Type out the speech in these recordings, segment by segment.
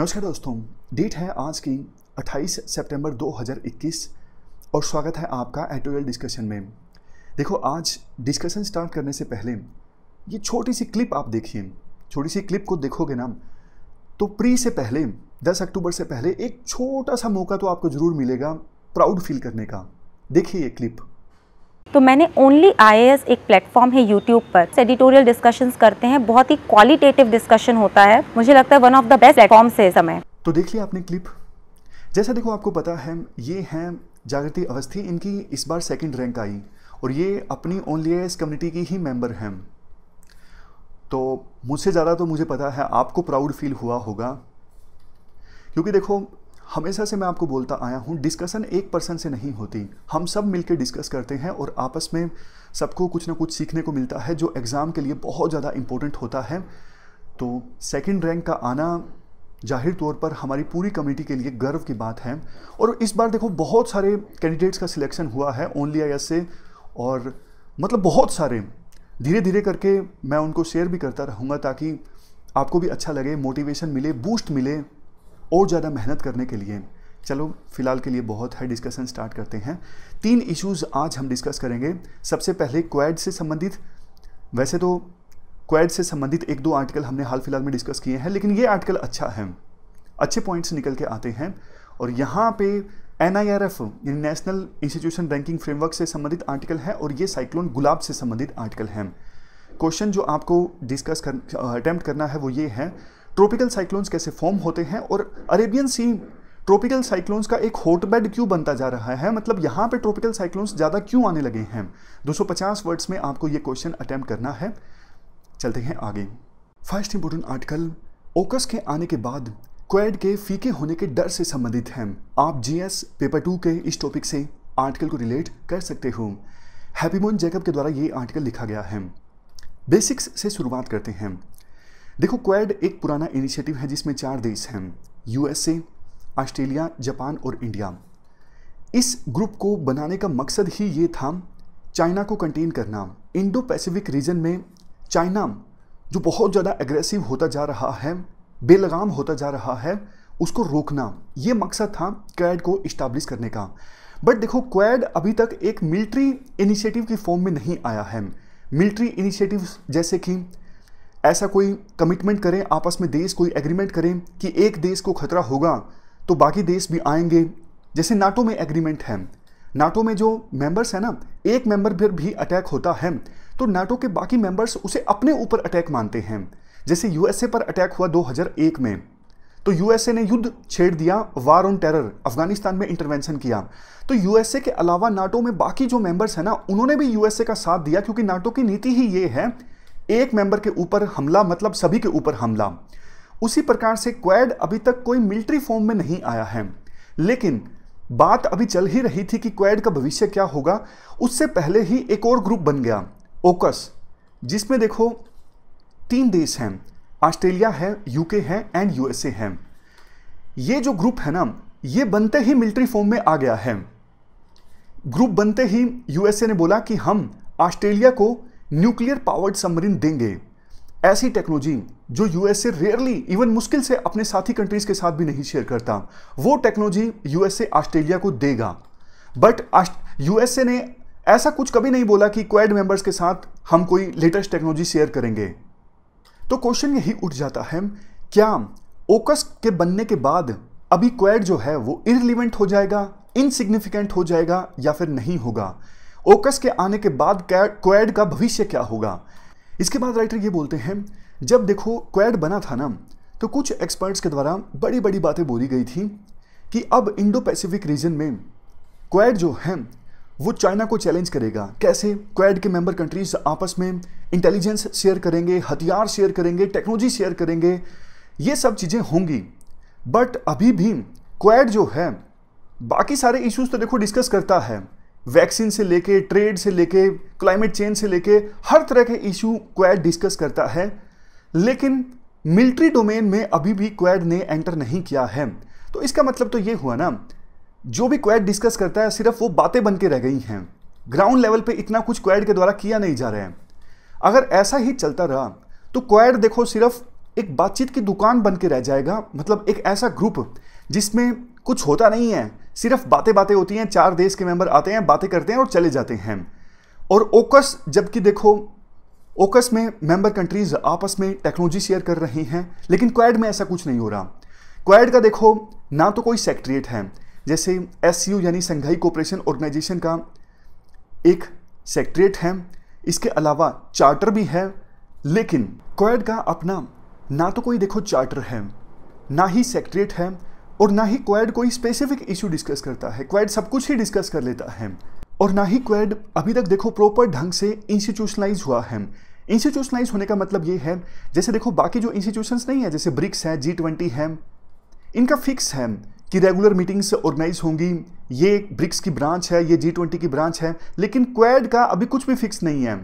नमस्कार दोस्तों डेट है आज की 28 सितंबर 2021 और स्वागत है आपका एटोरियल डिस्कशन में देखो आज डिस्कशन स्टार्ट करने से पहले ये छोटी सी क्लिप आप देखिए छोटी सी क्लिप को देखोगे ना तो प्री से पहले 10 अक्टूबर से पहले एक छोटा सा मौका तो आपको ज़रूर मिलेगा प्राउड फील करने का देखिए ये क्लिप तो मैंने ओनली आई एक प्लेटफॉर्म है यूट्यूब पर एडिटोरियल डिस्कशंस करते हैं बहुत ही क्वालिटेटिव डिस्कशन होता है मुझे लगता है one of the best platform है समय तो देख लिया आपने क्लिप जैसा देखो आपको पता है ये है जागृति अवस्थी इनकी इस बार सेकंड रैंक आई और ये अपनी ओनली एस कम्युनिटी की ही मेंबर हैं तो मुझसे ज़्यादा तो मुझे पता है आपको प्राउड फील हुआ होगा क्योंकि देखो हमेशा से मैं आपको बोलता आया हूँ डिस्कशन एक पर्सन से नहीं होती हम सब मिलकर डिस्कस करते हैं और आपस में सबको कुछ ना कुछ सीखने को मिलता है जो एग्ज़ाम के लिए बहुत ज़्यादा इम्पोर्टेंट होता है तो सेकेंड रैंक का आना जाहिर तौर पर हमारी पूरी कम्युनिटी के लिए गर्व की बात है और इस बार देखो बहुत सारे कैंडिडेट्स का सिलेक्शन हुआ है ओनली आई से और मतलब बहुत सारे धीरे धीरे करके मैं उनको शेयर भी करता रहूँगा ताकि आपको भी अच्छा लगे मोटिवेशन मिले बूस्ट मिले और ज़्यादा मेहनत करने के लिए चलो फिलहाल के लिए बहुत है डिस्कशन स्टार्ट करते हैं तीन इश्यूज आज हम डिस्कस करेंगे सबसे पहले क्वैड से संबंधित वैसे तो क्वैड से संबंधित एक दो आर्टिकल हमने हाल फिलहाल में डिस्कस किए हैं लेकिन ये आर्टिकल अच्छा है अच्छे पॉइंट्स निकल के आते हैं और यहाँ पे एन आई आर एफ यानी नेशनल इंस्टीट्यूशन रैंकिंग फ्रेमवर्क से संबंधित आर्टिकल है और ये साइक्लोन गुलाब से संबंधित आर्टिकल है क्वेश्चन जो आपको डिस्कस कर अटैम्प्ट करना है वो ये है ट्रॉपिकल साइक्लोन्स कैसे फॉर्म होते हैं और अरेबियन सी ट्रॉपिकल साइक्लोन्स का एक हॉटबेड क्यों बनता जा रहा है मतलब यहाँ पे ट्रॉपिकल साइक्लोन्स ज़्यादा क्यों आने लगे हैं 250 वर्ड्स में आपको ये क्वेश्चन अटैम्प्ट करना है चलते हैं आगे फर्स्ट इंपोर्टेंट आर्टिकल ओकस के आने के बाद क्वेड के फीके होने के डर से संबंधित हैं आप जीएस पेपर टू के इस टॉपिक से आर्टिकल को रिलेट कर सकते हो मोन जैकब के द्वारा ये आर्टिकल लिखा गया है बेसिक्स से शुरुआत करते हैं देखो क्वेड एक पुराना इनिशिएटिव है जिसमें चार देश हैं यूएसए ऑस्ट्रेलिया जापान और इंडिया इस ग्रुप को बनाने का मकसद ही ये था चाइना को कंटेन करना इंडो पैसिफिक रीजन में चाइना जो बहुत ज़्यादा एग्रेसिव होता जा रहा है बेलगाम होता जा रहा है उसको रोकना ये मकसद था क्वैड को इस्टाब्लिश करने का बट देखो क्वैड अभी तक एक मिलिट्री इनिशिएटिव की फॉर्म में नहीं आया है मिलिट्री इनिशिएटिव जैसे कि ऐसा कोई कमिटमेंट करें आपस में देश कोई एग्रीमेंट करें कि एक देश को खतरा होगा तो बाकी देश भी आएंगे जैसे नाटो में एग्रीमेंट है नाटो में जो मेंबर्स हैं ना एक मेंबर फिर भी अटैक होता है तो नाटो के बाकी मेंबर्स उसे अपने ऊपर अटैक मानते हैं जैसे यूएसए पर अटैक हुआ 2001 में तो यूएसए ने युद्ध छेड़ दिया वार ऑन टेरर अफगानिस्तान में इंटरवेंशन किया तो यूएसए के अलावा नाटो में बाकी जो मेंबर्स हैं ना उन्होंने भी यूएसए का साथ दिया क्योंकि नाटो की नीति ही ये है एक मेंबर के ऊपर हमला मतलब सभी के ऊपर हमला उसी प्रकार से क्वैड अभी तक कोई मिलिट्री फॉर्म में नहीं आया है लेकिन बात अभी चल ही रही थी कि क्वैड का भविष्य क्या होगा उससे पहले ही एक और ग्रुप बन गया ओकस जिसमें देखो तीन देश हैं ऑस्ट्रेलिया है यूके है एंड यूएसए है ये जो ग्रुप है ना ये बनते ही मिलिट्री फॉर्म में आ गया है ग्रुप बनते ही यूएसए ने बोला कि हम ऑस्ट्रेलिया को न्यूक्लियर पावर्ड सबमरीन देंगे ऐसी टेक्नोलॉजी जो यूएसए रेयरली इवन मुश्किल से अपने साथी कंट्रीज के साथ भी नहीं शेयर करता वो टेक्नोलॉजी यूएसए ऑस्ट्रेलिया को देगा बट यूएसए ने ऐसा कुछ कभी नहीं बोला कि क्वेड मेंबर्स के साथ हम कोई लेटेस्ट टेक्नोलॉजी शेयर करेंगे तो क्वेश्चन यही उठ जाता है क्या ओकस के बनने के बाद अभी क्वेड जो है वो इरिलिवेंट हो जाएगा इनसिग्निफिकेंट हो जाएगा या फिर नहीं होगा ओकस के आने के बाद क्वेड का भविष्य क्या होगा इसके बाद राइटर ये बोलते हैं जब देखो क्वेड बना था ना तो कुछ एक्सपर्ट्स के द्वारा बड़ी बड़ी बातें बोली गई थी कि अब इंडो पैसिफिक रीजन में क्वेड जो है वो चाइना को चैलेंज करेगा कैसे क्वेड के मेंबर कंट्रीज आपस में इंटेलिजेंस शेयर करेंगे हथियार शेयर करेंगे टेक्नोलॉजी शेयर करेंगे ये सब चीज़ें होंगी बट अभी भी क्वेड जो है बाकी सारे इश्यूज तो देखो डिस्कस करता है वैक्सीन से लेके ट्रेड से लेके क्लाइमेट चेंज से लेके हर तरह के इशू क्वैड डिस्कस करता है लेकिन मिलिट्री डोमेन में अभी भी क्वैड ने एंटर नहीं किया है तो इसका मतलब तो ये हुआ ना जो भी क्वैड डिस्कस करता है सिर्फ वो बातें बन के रह गई हैं ग्राउंड लेवल पे इतना कुछ क्वैड के द्वारा किया नहीं जा रहा है अगर ऐसा ही चलता रहा तो क्वैड देखो सिर्फ एक बातचीत की दुकान बन के रह जाएगा मतलब एक ऐसा ग्रुप जिसमें कुछ होता नहीं है सिर्फ बातें बातें होती हैं चार देश के मेंबर आते हैं बातें करते हैं और चले जाते हैं और ओकस जबकि देखो ओकस में मेंबर कंट्रीज आपस में टेक्नोलॉजी शेयर कर रही हैं लेकिन क्वैड में ऐसा कुछ नहीं हो रहा क्वैड का देखो ना तो कोई सेक्ट्रिएट है जैसे एस यानी संघाई कोऑपरेशन ऑर्गेनाइजेशन का एक सेक्ट्रेट है इसके अलावा चार्टर भी है लेकिन क्वैड का अपना ना तो कोई देखो चार्टर है ना ही सेक्ट्रेट है और ना ही क्वैड कोई स्पेसिफिक इशू डिस्कस करता है क्वैड सब कुछ ही डिस्कस कर लेता है और ना ही क्वैड अभी तक देखो प्रॉपर ढंग से इंस्टीट्यूशनलाइज हुआ है इंस्टीट्यूशनलाइज होने का मतलब ये है जैसे देखो बाकी जो इंस्टीट्यूशंस नहीं है जैसे ब्रिक्स है जी ट्वेंटी है इनका फिक्स है कि रेगुलर मीटिंग्स ऑर्गेनाइज होंगी ये ब्रिक्स की ब्रांच है ये जी ट्वेंटी की ब्रांच है लेकिन क्वैड का अभी कुछ भी फिक्स नहीं है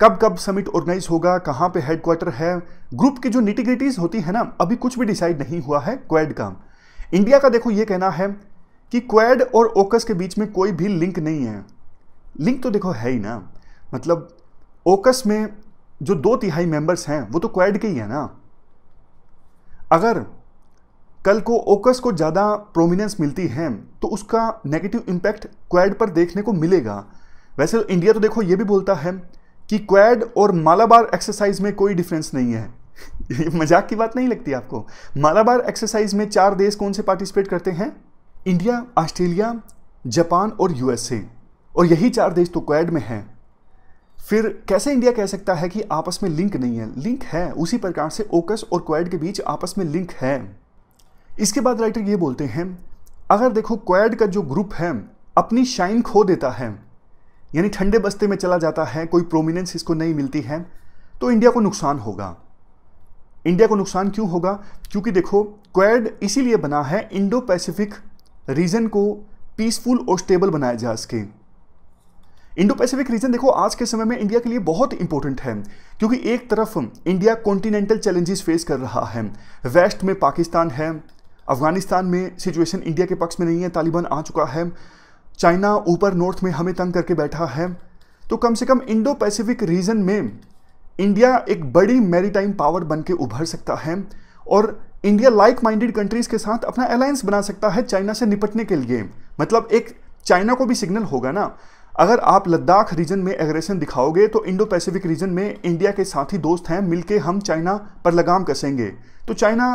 कब कब समिट ऑर्गेनाइज होगा कहाँ पे हेडक्वार्टर है ग्रुप की जो निटिग्रिटीज होती है ना अभी कुछ भी डिसाइड नहीं हुआ है क्वैड का इंडिया का देखो ये कहना है कि क्वेड और ओकस के बीच में कोई भी लिंक नहीं है लिंक तो देखो है ही ना मतलब ओकस में जो दो तिहाई मेंबर्स हैं वो तो क्वेड के ही है ना अगर कल को ओकस को ज़्यादा प्रोमिनेंस मिलती है तो उसका नेगेटिव इम्पैक्ट क्वेड पर देखने को मिलेगा वैसे तो इंडिया तो देखो ये भी बोलता है कि क्वेड और मालाबार एक्सरसाइज में कोई डिफरेंस नहीं है मजाक की बात नहीं लगती आपको मालाबार एक्सरसाइज में चार देश कौन से पार्टिसिपेट करते हैं इंडिया ऑस्ट्रेलिया जापान और यूएसए और यही चार देश तो क्वैड में हैं फिर कैसे इंडिया कह सकता है कि आपस में लिंक नहीं है लिंक है उसी प्रकार से ओकस और क्वैड के बीच आपस में लिंक है इसके बाद राइटर ये बोलते हैं अगर देखो क्वैड का जो ग्रुप है अपनी शाइन खो देता है यानी ठंडे बस्ते में चला जाता है कोई प्रोमिनेंस इसको नहीं मिलती है तो इंडिया को नुकसान होगा इंडिया को नुकसान क्यों होगा क्योंकि देखो क्वेड इसीलिए बना है इंडो पैसिफिक रीजन को पीसफुल और स्टेबल बनाया जा सके इंडो पैसिफिक रीजन देखो आज के समय में इंडिया के लिए बहुत इंपॉर्टेंट है क्योंकि एक तरफ इंडिया कॉन्टिनेंटल चैलेंजेस फेस कर रहा है वेस्ट में पाकिस्तान है अफगानिस्तान में सिचुएशन इंडिया के पक्ष में नहीं है तालिबान आ चुका है चाइना ऊपर नॉर्थ में हमें तंग करके बैठा है तो कम से कम इंडो पैसिफिक रीजन में इंडिया एक बड़ी मेरीटाइम पावर बन के उभर सकता है और इंडिया लाइक माइंडेड कंट्रीज़ के साथ अपना अलायंस बना सकता है चाइना से निपटने के लिए मतलब एक चाइना को भी सिग्नल होगा ना अगर आप लद्दाख रीजन में एग्रेशन दिखाओगे तो इंडो पैसिफिक रीजन में इंडिया के साथ ही दोस्त हैं मिलके हम चाइना पर लगाम कसेंगे तो चाइना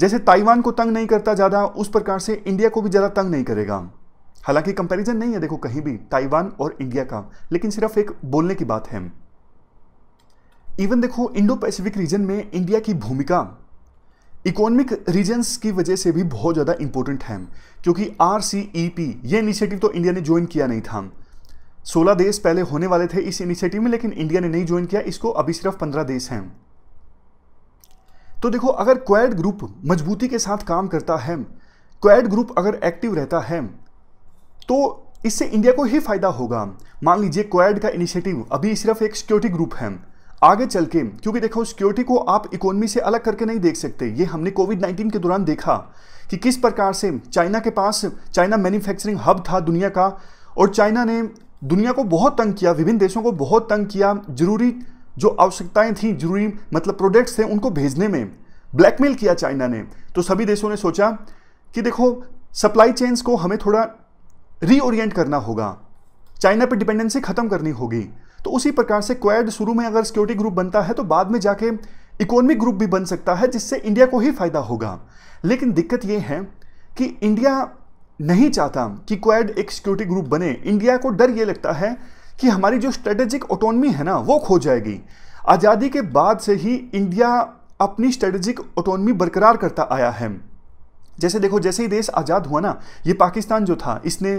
जैसे ताइवान को तंग नहीं करता ज़्यादा उस प्रकार से इंडिया को भी ज़्यादा तंग नहीं करेगा हालांकि कंपैरिजन नहीं है देखो कहीं भी ताइवान और इंडिया का लेकिन सिर्फ एक बोलने की बात है इवन देखो इंडो पैसिफिक रीजन में इंडिया की भूमिका इकोनॉमिक रीजन्स की वजह से भी बहुत ज़्यादा इंपॉर्टेंट है क्योंकि आर सी ई पी ये इनिशिएटिव तो इंडिया ने ज्वाइन किया नहीं था सोलह देश पहले होने वाले थे इस इनिशिएटिव में लेकिन इंडिया ने नहीं ज्वाइन किया इसको अभी सिर्फ पंद्रह देश हैं तो देखो अगर क्वैड ग्रुप मजबूती के साथ काम करता है क्वैड ग्रुप अगर एक्टिव रहता है तो इससे इंडिया को ही फायदा होगा मान लीजिए क्वैड का इनिशिएटिव अभी सिर्फ एक सिक्योरिटी ग्रुप है आगे चल के क्योंकि देखो सिक्योरिटी को आप इकोनॉमी से अलग करके नहीं देख सकते ये हमने कोविड 19 के दौरान देखा कि किस प्रकार से चाइना के पास चाइना मैन्युफैक्चरिंग हब था दुनिया का और चाइना ने दुनिया को बहुत तंग किया विभिन्न देशों को बहुत तंग किया जरूरी जो आवश्यकताएं थी जरूरी मतलब प्रोडक्ट्स थे उनको भेजने में ब्लैकमेल किया चाइना ने तो सभी देशों ने सोचा कि देखो सप्लाई चेन्स को हमें थोड़ा रीओरिएंट करना होगा चाइना पर डिपेंडेंसी खत्म करनी होगी तो उसी प्रकार से क्वैड शुरू में अगर सिक्योरिटी ग्रुप बनता है तो बाद में जाके इकोनॉमिक ग्रुप भी बन सकता है जिससे इंडिया को ही फायदा होगा लेकिन दिक्कत यह है कि इंडिया नहीं चाहता कि क्वैड एक सिक्योरिटी ग्रुप बने इंडिया को डर ये लगता है कि हमारी जो स्ट्रेटेजिक ऑटोनमी है ना वो खो जाएगी आज़ादी के बाद से ही इंडिया अपनी स्ट्रेटेजिक ऑटोनमी बरकरार करता आया है जैसे देखो जैसे ही देश आज़ाद हुआ ना ये पाकिस्तान जो था इसने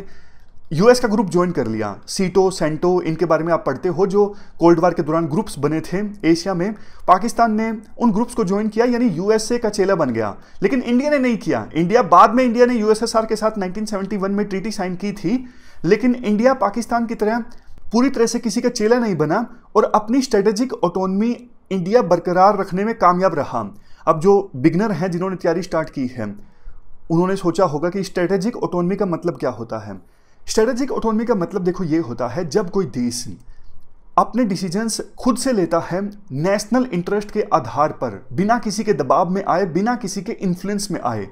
यूएस का ग्रुप ज्वाइन कर लिया सीटो सेंटो इनके बारे में आप पढ़ते हो जो कोल्ड वार के दौरान ग्रुप्स बने थे एशिया में पाकिस्तान ने उन ग्रुप्स को ज्वाइन किया यानी यूएसए का चेला बन गया लेकिन इंडिया ने नहीं किया इंडिया बाद में इंडिया ने यूएसएसआर के साथ 1971 में ट्रीटी साइन की थी लेकिन इंडिया पाकिस्तान की तरह पूरी तरह से किसी का चेला नहीं बना और अपनी स्ट्रेटेजिक ऑटोनमी इंडिया बरकरार रखने में कामयाब रहा अब जो बिगनर हैं जिन्होंने तैयारी स्टार्ट की है उन्होंने सोचा होगा कि स्ट्रेटेजिक ऑटोनमी का मतलब क्या होता है स्ट्रेटेजिक ऑटोनमी का मतलब देखो ये होता है जब कोई देश अपने डिसीजंस खुद से लेता है नेशनल इंटरेस्ट के आधार पर बिना किसी के दबाव में आए बिना किसी के इन्फ्लुएंस में आए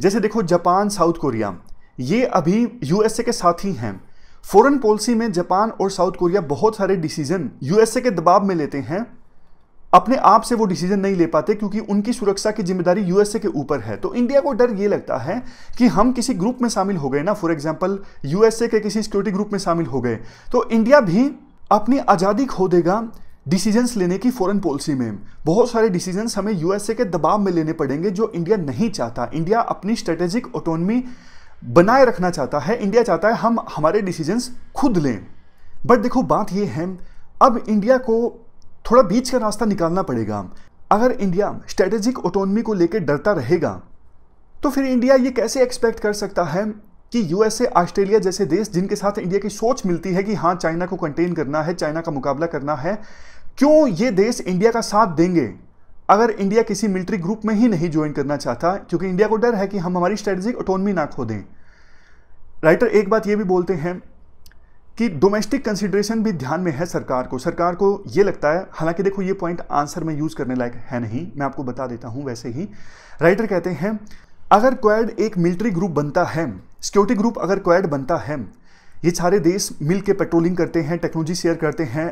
जैसे देखो जापान साउथ कोरिया ये अभी यूएसए के साथ ही हैं फॉरेन पॉलिसी में जापान और साउथ कोरिया बहुत सारे डिसीजन यूएसए के दबाव में लेते हैं अपने आप से वो डिसीजन नहीं ले पाते क्योंकि उनकी सुरक्षा की जिम्मेदारी यूएसए के ऊपर है तो इंडिया को डर ये लगता है कि हम किसी ग्रुप में शामिल हो गए ना फॉर एग्जाम्पल यूएसए के किसी सिक्योरिटी ग्रुप में शामिल हो गए तो इंडिया भी अपनी आज़ादी खो देगा डिसीजंस लेने की फॉरेन पॉलिसी में बहुत सारे डिसीजंस हमें यूएसए के दबाव में लेने पड़ेंगे जो इंडिया नहीं चाहता इंडिया अपनी स्ट्रेटेजिक ऑटोनमी बनाए रखना चाहता है इंडिया चाहता है हम हमारे डिसीजंस खुद लें बट देखो बात यह है अब इंडिया को थोड़ा बीच का रास्ता निकालना पड़ेगा अगर इंडिया स्ट्रेटेजिक ऑटोनमी को लेकर डरता रहेगा तो फिर इंडिया ये कैसे एक्सपेक्ट कर सकता है कि यूएसए ऑस्ट्रेलिया जैसे देश जिनके साथ इंडिया की सोच मिलती है कि हाँ चाइना को कंटेन करना है चाइना का मुकाबला करना है क्यों ये देश इंडिया का साथ देंगे अगर इंडिया किसी मिलिट्री ग्रुप में ही नहीं ज्वाइन करना चाहता क्योंकि इंडिया को डर है कि हम हमारी स्ट्रेटेजिक ऑटोनमी ना खो दें राइटर एक बात ये भी बोलते हैं कि डोमेस्टिक कंसिडरेशन भी ध्यान में है सरकार को सरकार को ये लगता है हालांकि देखो ये पॉइंट आंसर में यूज़ करने लायक है नहीं मैं आपको बता देता हूं वैसे ही राइटर कहते हैं अगर क्वैड एक मिलिट्री ग्रुप बनता है सिक्योरिटी ग्रुप अगर क्वैड बनता है ये सारे देश मिल पेट्रोलिंग करते हैं टेक्नोलॉजी शेयर करते हैं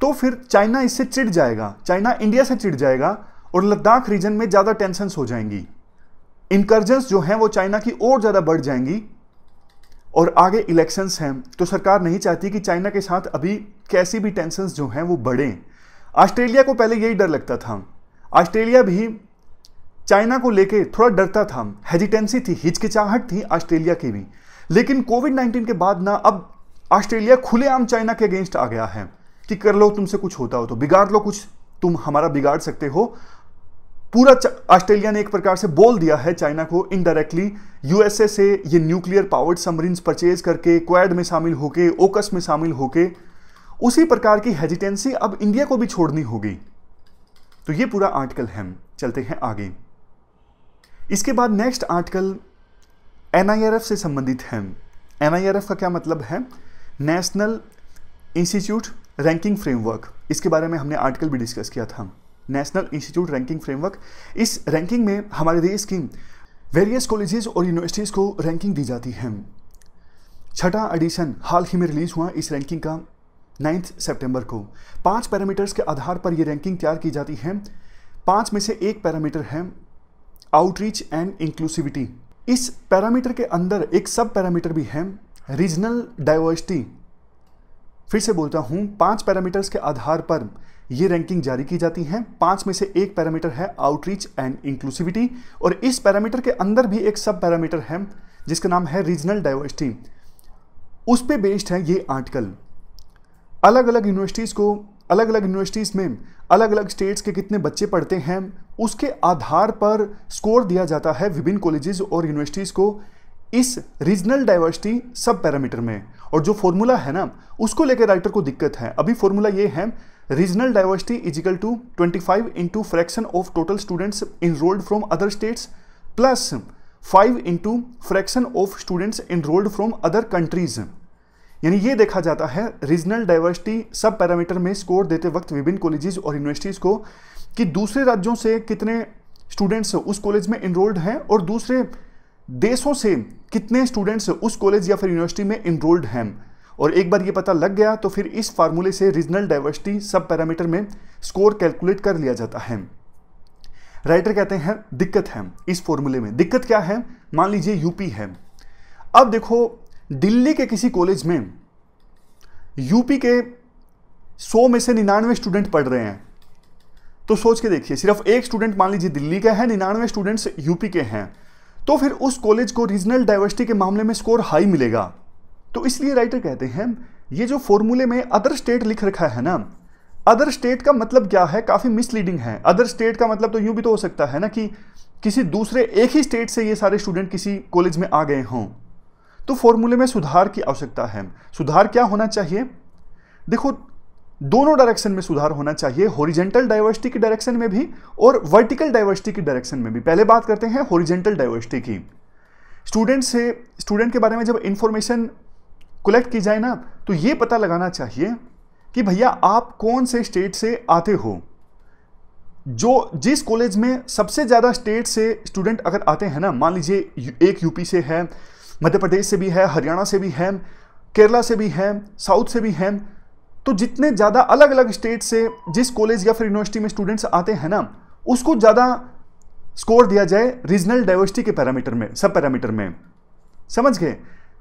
तो फिर चाइना इससे चिड़ जाएगा चाइना इंडिया से चिड़ जाएगा और लद्दाख रीजन में ज़्यादा टेंशन हो जाएंगी इनकर्जेंस जो हैं वो चाइना की और ज़्यादा बढ़ जाएंगी और आगे इलेक्शंस हैं तो सरकार नहीं चाहती कि चाइना के साथ अभी कैसी भी टेंशन जो हैं वो बढ़ें ऑस्ट्रेलिया को पहले यही डर लगता था ऑस्ट्रेलिया भी चाइना को लेके थोड़ा डरता था हेजिटेंसी थी हिचकिचाहट थी ऑस्ट्रेलिया की भी लेकिन कोविड नाइन्टीन के बाद ना अब ऑस्ट्रेलिया खुलेआम चाइना के अगेंस्ट आ गया है कि कर लो तुमसे कुछ होता हो तो बिगाड़ लो कुछ तुम हमारा बिगाड़ सकते हो पूरा ऑस्ट्रेलिया ने एक प्रकार से बोल दिया है चाइना को इनडायरेक्टली यूएसए से ये न्यूक्लियर पावर्ड सबमरीन्स परचेज करके क्वैड में शामिल होके ओकस में शामिल होके उसी प्रकार की हेजिटेंसी अब इंडिया को भी छोड़नी होगी तो ये पूरा आर्टिकल है चलते हैं आगे इसके बाद नेक्स्ट आर्टिकल एन से संबंधित है एन का क्या मतलब है नेशनल इंस्टीट्यूट रैंकिंग फ्रेमवर्क इसके बारे में हमने आर्टिकल भी डिस्कस किया था नेशनल इंस्टीट्यूट रैंकिंग फ्रेमवर्क इस रैंकिंग में हमारे देश की वेरियस कॉलेजेस और यूनिवर्सिटीज़ को रैंकिंग दी जाती है छठा एडिशन हाल ही में रिलीज़ हुआ इस रैंकिंग का नाइन्थ सितंबर को पांच पैरामीटर्स के आधार पर यह रैंकिंग तैयार की जाती है पांच में से एक पैरामीटर है आउटरीच एंड इंक्लूसिविटी इस पैरामीटर के अंदर एक सब पैरामीटर भी है रीजनल डाइवर्सिटी फिर से बोलता हूँ पांच पैरामीटर्स के आधार पर ये रैंकिंग जारी की जाती है पांच में से एक पैरामीटर है आउटरीच एंड इंक्लूसिविटी और इस पैरामीटर के अंदर भी एक सब पैरामीटर है जिसका नाम है रीजनल डाइवर्सिटी उस पर बेस्ड है ये आर्टिकल अलग अलग यूनिवर्सिटीज़ को अलग अलग यूनिवर्सिटीज़ में अलग अलग स्टेट्स के कितने बच्चे पढ़ते हैं उसके आधार पर स्कोर दिया जाता है विभिन्न कॉलेजेस और यूनिवर्सिटीज़ को इस रीजनल डाइवर्सिटी सब पैरामीटर में और जो फॉर्मूला है ना उसको लेकर राइटर को दिक्कत है अभी फॉर्मूला ये है regional diversity is equal to twenty five into fraction of total students enrolled from other states plus five into fraction of students enrolled from other countries यानी ये देखा जाता है रीजनल डाइवर्सिटी सब पैरामीटर में स्कोर देते वक्त विभिन्न कॉलेजेस और यूनिवर्सिटीज को कि दूसरे राज्यों से कितने स्टूडेंट्स उस कॉलेज में इनरोल्ड हैं और दूसरे देशों से कितने स्टूडेंट्स उस कॉलेज या फिर यूनिवर्सिटी में इनरोल्ड हैं और एक बार ये पता लग गया तो फिर इस फार्मूले से रीजनल डाइवर्सिटी सब पैरामीटर में स्कोर कैलकुलेट कर लिया जाता है राइटर कहते हैं दिक्कत है इस फॉर्मूले में दिक्कत क्या है मान लीजिए यूपी है अब देखो दिल्ली के किसी कॉलेज में यूपी के 100 में से निन्यानवे स्टूडेंट पढ़ रहे हैं तो सोच के देखिए सिर्फ एक स्टूडेंट मान लीजिए दिल्ली का है निन्यानवे स्टूडेंट्स यूपी के हैं तो फिर उस कॉलेज को रीजनल डाइवर्सिटी के मामले में स्कोर हाई मिलेगा तो इसलिए राइटर कहते हैं ये जो फॉर्मूले में अदर स्टेट लिख रखा है ना अदर स्टेट का मतलब क्या है काफ़ी मिसलीडिंग है अदर स्टेट का मतलब तो यूं भी तो हो सकता है ना कि किसी दूसरे एक ही स्टेट से ये सारे स्टूडेंट किसी कॉलेज में आ गए हों तो फॉर्मूले में सुधार की आवश्यकता है सुधार क्या होना चाहिए देखो दोनों डायरेक्शन में सुधार होना चाहिए हॉरिजेंटल डाइवर्सिटी के डायरेक्शन में भी और वर्टिकल डाइवर्सिटी के डायरेक्शन में भी पहले बात करते हैं हॉरिजेंटल डाइवर्सिटी की स्टूडेंट से स्टूडेंट के बारे में जब इंफॉर्मेशन कलेक्ट की जाए ना तो ये पता लगाना चाहिए कि भैया आप कौन से स्टेट से आते हो जो जिस कॉलेज में सबसे ज़्यादा स्टेट से स्टूडेंट अगर आते हैं ना मान लीजिए एक यूपी से है मध्य प्रदेश से भी है हरियाणा से भी है केरला से भी है साउथ से भी है तो जितने ज़्यादा अलग अलग स्टेट से जिस कॉलेज या फिर यूनिवर्सिटी में स्टूडेंट्स आते हैं ना उसको ज़्यादा स्कोर दिया जाए रीजनल डाइवर्सिटी के पैरामीटर में सब पैरामीटर में समझ गए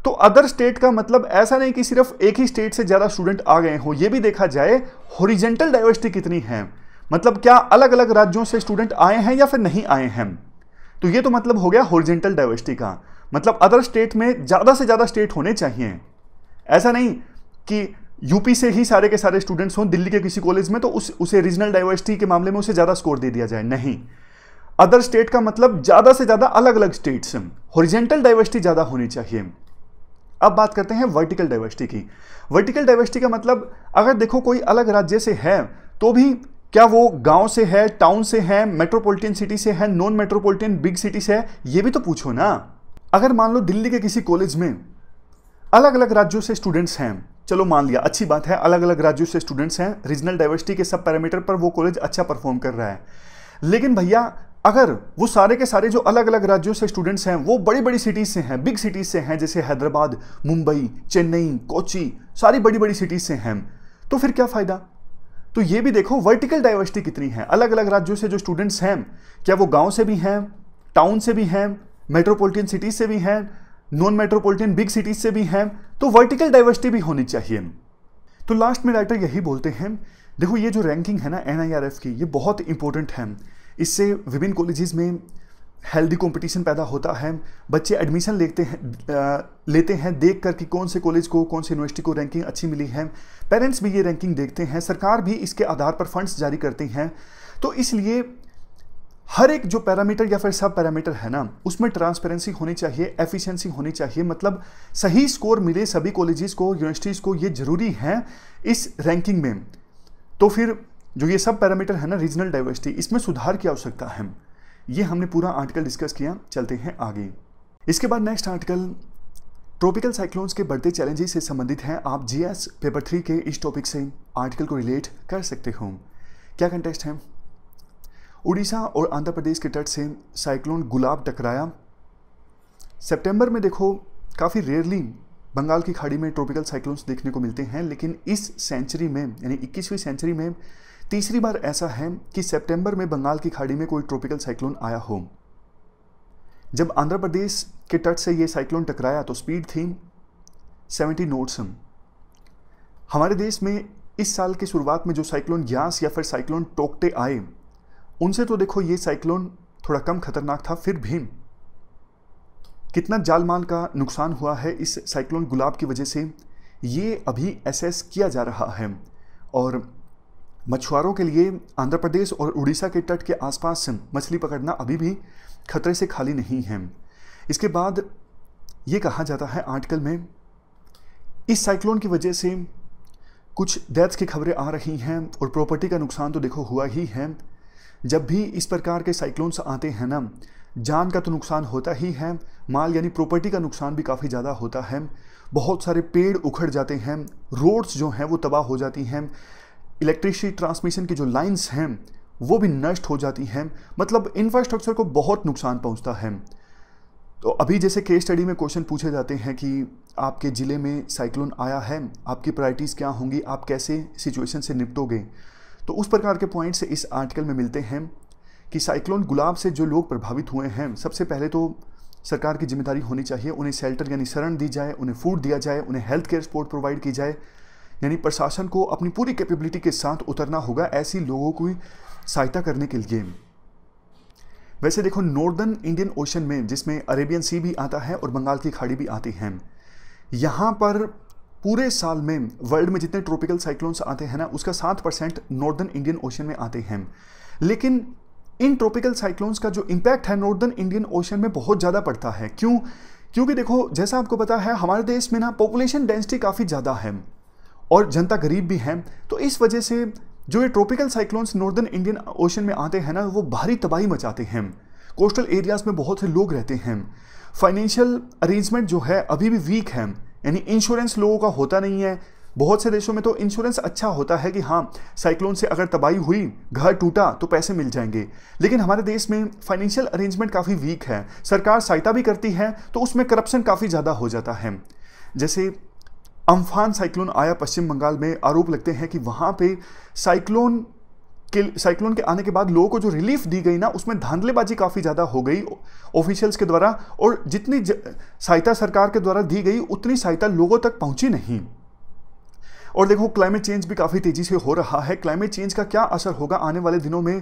तो अदर स्टेट का मतलब ऐसा नहीं कि सिर्फ एक ही स्टेट से ज़्यादा स्टूडेंट आ गए हों ये भी देखा जाए होरिजेंटल डाइवर्सिटी कितनी है मतलब क्या अलग अलग राज्यों से स्टूडेंट आए हैं या फिर नहीं आए हैं तो ये तो मतलब हो गया होरिजेंटल डाइवर्सिटी का मतलब अदर स्टेट में ज़्यादा से ज़्यादा स्टेट होने चाहिए ऐसा नहीं कि यूपी से ही सारे के सारे स्टूडेंट्स हों दिल्ली के किसी कॉलेज में तो उस उसे रीजनल डाइवर्सिटी के मामले में उसे ज़्यादा स्कोर दे दिया जाए नहीं अदर स्टेट का मतलब ज़्यादा से ज़्यादा अलग अलग स्टेट्स होरिजेंटल डाइवर्सिटी ज़्यादा होनी चाहिए अब बात करते हैं वर्टिकल डाइवर्सिटी की वर्टिकल डाइवर्सिटी का मतलब अगर देखो कोई अलग राज्य से है तो भी क्या वो गांव से है टाउन से है मेट्रोपॉलिटन सिटी से है नॉन मेट्रोपॉलिटन बिग सिटी से है ये भी तो पूछो ना अगर मान लो दिल्ली के किसी कॉलेज में अलग अलग राज्यों से स्टूडेंट्स हैं चलो मान लिया अच्छी बात है अलग अलग राज्यों से स्टूडेंट्स हैं रीजनल डाइवर्सिटी के सब पैरामीटर पर वो कॉलेज अच्छा परफॉर्म कर रहा है लेकिन भैया अगर वो सारे के सारे जो अलग अलग राज्यों से स्टूडेंट्स हैं वो बड़ी बड़ी सिटीज़ से हैं बिग सिटीज़ से हैं जैसे हैदराबाद मुंबई चेन्नई कोची सारी बड़ी बड़ी सिटीज़ से हैं तो फिर क्या फ़ायदा तो ये भी देखो वर्टिकल डाइवर्सिटी कितनी है अलग अलग राज्यों से जो स्टूडेंट्स हैं क्या वो गाँव से भी हैं टाउन से भी हैं मेट्रोपोलिटन सिटीज़ से भी हैं नॉन मेट्रोपोलिटन बिग सिटीज़ से भी हैं तो वर्टिकल डाइवर्सिटी भी होनी चाहिए तो लास्ट में डायरेक्टर यही बोलते हैं देखो ये जो रैंकिंग है ना एन की ये बहुत इंपॉर्टेंट है इससे विभिन्न कॉलेजेस में हेल्दी कंपटीशन पैदा होता है बच्चे एडमिशन लेते हैं लेते हैं देख कर कि कौन से कॉलेज को कौन से यूनिवर्सिटी को रैंकिंग अच्छी मिली है पेरेंट्स भी ये रैंकिंग देखते हैं सरकार भी इसके आधार पर फंड्स जारी करती हैं तो इसलिए हर एक जो पैरामीटर या फिर सब पैरामीटर है ना उसमें ट्रांसपेरेंसी होनी चाहिए एफिशिएंसी होनी चाहिए मतलब सही स्कोर मिले सभी कॉलेजेस को यूनिवर्सिटीज़ को ये ज़रूरी है इस रैंकिंग में तो फिर जो ये सब पैरामीटर है ना रीजनल डाइवर्सिटी इसमें सुधार की आवश्यकता है ये हमने पूरा आर्टिकल डिस्कस किया चलते हैं आगे इसके बाद नेक्स्ट आर्टिकल ट्रॉपिकल साइक्लोन्स के बढ़ते चैलेंजेस से संबंधित हैं आप जीएस पेपर थ्री के इस टॉपिक से आर्टिकल को रिलेट कर सकते हो क्या कंटेस्ट है उड़ीसा और आंध्र प्रदेश के तट से साइक्लोन गुलाब टकराया सेप्टेम्बर में देखो काफ़ी रेयरली बंगाल की खाड़ी में ट्रॉपिकल साइक्लोन्स देखने को मिलते हैं लेकिन इस सेंचुरी में यानी 21वीं सेंचुरी में तीसरी बार ऐसा है कि सितंबर में बंगाल की खाड़ी में कोई ट्रॉपिकल साइक्लोन आया हो जब आंध्र प्रदेश के तट से ये साइक्लोन टकराया तो स्पीड थी 70 नोट्सम हमारे देश में इस साल की शुरुआत में जो साइक्लोन ग्यास या फिर साइक्लोन टोकटे आए उनसे तो देखो ये साइक्लोन थोड़ा कम खतरनाक था फिर भी कितना जालमाल का नुकसान हुआ है इस साइक्लोन गुलाब की वजह से ये अभी एसेस किया जा रहा है और मछुआरों के लिए आंध्र प्रदेश और उड़ीसा के तट के आसपास मछली पकड़ना अभी भी खतरे से खाली नहीं है इसके बाद ये कहा जाता है आर्टिकल में इस साइक्लोन की वजह से कुछ डेथ्स की खबरें आ रही हैं और प्रॉपर्टी का नुकसान तो देखो हुआ ही है जब भी इस प्रकार के साइक्लोन्स आते हैं ना जान का तो नुकसान होता ही है माल यानी प्रॉपर्टी का नुकसान भी काफ़ी ज़्यादा होता है बहुत सारे पेड़ उखड़ जाते हैं रोड्स जो हैं वो तबाह हो जाती हैं इलेक्ट्रिसिटी ट्रांसमिशन की जो लाइंस हैं वो भी नष्ट हो जाती हैं मतलब इंफ्रास्ट्रक्चर को बहुत नुकसान पहुंचता है तो अभी जैसे केस स्टडी में क्वेश्चन पूछे जाते हैं कि आपके ज़िले में साइक्लोन आया है आपकी प्रायोरिटीज़ क्या होंगी आप कैसे सिचुएशन से निपटोगे तो उस प्रकार के पॉइंट्स इस आर्टिकल में मिलते हैं कि साइक्लोन गुलाब से जो लोग प्रभावित हुए हैं सबसे पहले तो सरकार की जिम्मेदारी होनी चाहिए उन्हें शेल्टर यानी शरण दी जाए उन्हें फूड दिया जाए उन्हें हेल्थ केयर सपोर्ट प्रोवाइड की जाए यानी प्रशासन को अपनी पूरी कैपेबिलिटी के साथ उतरना होगा ऐसी लोगों की सहायता करने के लिए वैसे देखो नॉर्दर्न इंडियन ओशन में जिसमें अरेबियन सी भी आता है और बंगाल की खाड़ी भी आती है यहाँ पर पूरे साल में वर्ल्ड में जितने ट्रॉपिकल साइक्लोन्स आते हैं ना उसका सात परसेंट नॉर्दर्न इंडियन ओशन में आते हैं लेकिन इन ट्रॉपिकल साइक्लोन्स का जो इम्पैक्ट है नॉर्दर्न इंडियन ओशन में बहुत ज़्यादा पड़ता है क्यों क्योंकि देखो जैसा आपको पता है हमारे देश में ना पॉपुलेशन डेंसिटी काफ़ी ज़्यादा है और जनता गरीब भी हैं तो इस वजह से जो ये tropical cyclones northern Indian ocean में आते हैं ना वो भारी तबाही मचाते हैं कोस्टल एरियाज़ में बहुत से लोग रहते हैं फाइनेंशियल अरेंजमेंट जो है अभी भी वीक है यानी इंश्योरेंस लोगों का होता नहीं है बहुत से देशों में तो इंश्योरेंस अच्छा होता है कि हाँ साइक्लोन से अगर तबाही हुई घर टूटा तो पैसे मिल जाएंगे लेकिन हमारे देश में फाइनेंशियल अरेंजमेंट काफ़ी वीक है सरकार सहायता भी करती है तो उसमें करप्शन काफ़ी ज़्यादा हो जाता है जैसे अम्फान साइक्लोन आया पश्चिम बंगाल में आरोप लगते हैं कि वहाँ पे साइक्लोन के साइक्लोन के आने के बाद लोगों को जो रिलीफ दी गई ना उसमें धांधलेबाजी काफ़ी ज़्यादा हो गई ऑफिशियल्स के द्वारा और जितनी सहायता सरकार के द्वारा दी गई उतनी सहायता लोगों तक पहुंची नहीं और देखो क्लाइमेट चेंज भी काफ़ी तेज़ी से हो रहा है क्लाइमेट चेंज का क्या असर होगा आने वाले दिनों में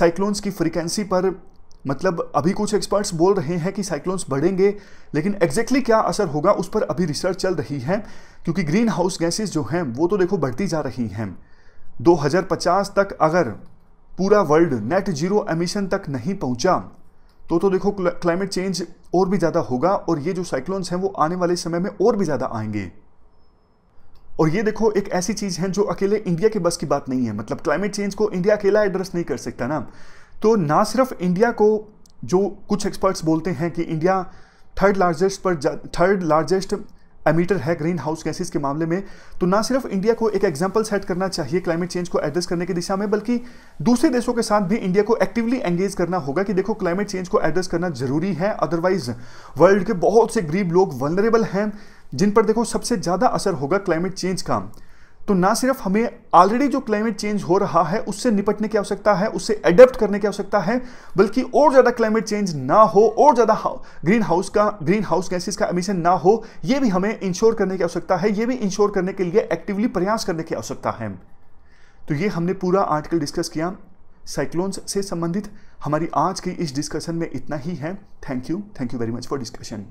साइक्लोन्स की फ्रीक्वेंसी पर मतलब अभी कुछ एक्सपर्ट्स बोल रहे हैं कि साइक्लोन्स बढ़ेंगे लेकिन एग्जैक्टली क्या असर होगा उस पर अभी रिसर्च चल रही है क्योंकि ग्रीन हाउस गैसेज जो हैं वो तो देखो बढ़ती जा रही हैं 2050 तक अगर पूरा वर्ल्ड नेट जीरो एमिशन तक नहीं पहुंचा तो तो देखो क्लाइमेट चेंज और भी ज़्यादा होगा और ये जो साइक्लोन्स हैं वो आने वाले समय में और भी ज़्यादा आएंगे और ये देखो एक ऐसी चीज़ है जो अकेले इंडिया के बस की बात नहीं है मतलब क्लाइमेट चेंज को इंडिया अकेला एड्रेस नहीं कर सकता ना तो ना सिर्फ इंडिया को जो कुछ एक्सपर्ट्स बोलते हैं कि इंडिया थर्ड लार्जेस्ट पर थर्ड लार्जेस्ट एमीटर है ग्रीन हाउस गैसेज के मामले में तो ना सिर्फ इंडिया को एक एग्जाम्पल सेट करना चाहिए क्लाइमेट चेंज को एड्रेस करने की दिशा में बल्कि दूसरे देशों के साथ भी इंडिया को एक्टिवली एंगेज करना होगा कि देखो क्लाइमेट चेंज को एड्रेस करना जरूरी है अदरवाइज वर्ल्ड के बहुत से गरीब लोग वनरेबल हैं जिन पर देखो सबसे ज़्यादा असर होगा क्लाइमेट चेंज का तो ना सिर्फ हमें ऑलरेडी जो क्लाइमेट चेंज हो रहा है उससे निपटने की आवश्यकता है उससे एडेप्ट करने की आवश्यकता है बल्कि और ज़्यादा क्लाइमेट चेंज ना हो और ज़्यादा ग्रीन हाउस का ग्रीन हाउस गैसेज का एमिशन ना हो ये भी हमें इंश्योर करने की आवश्यकता है ये भी इंश्योर करने के लिए एक्टिवली प्रयास करने की आवश्यकता है तो ये हमने पूरा आर्टिकल डिस्कस किया साइक्लोन्स से संबंधित हमारी आज की इस डिस्कशन में इतना ही है thank you thank you very much for discussion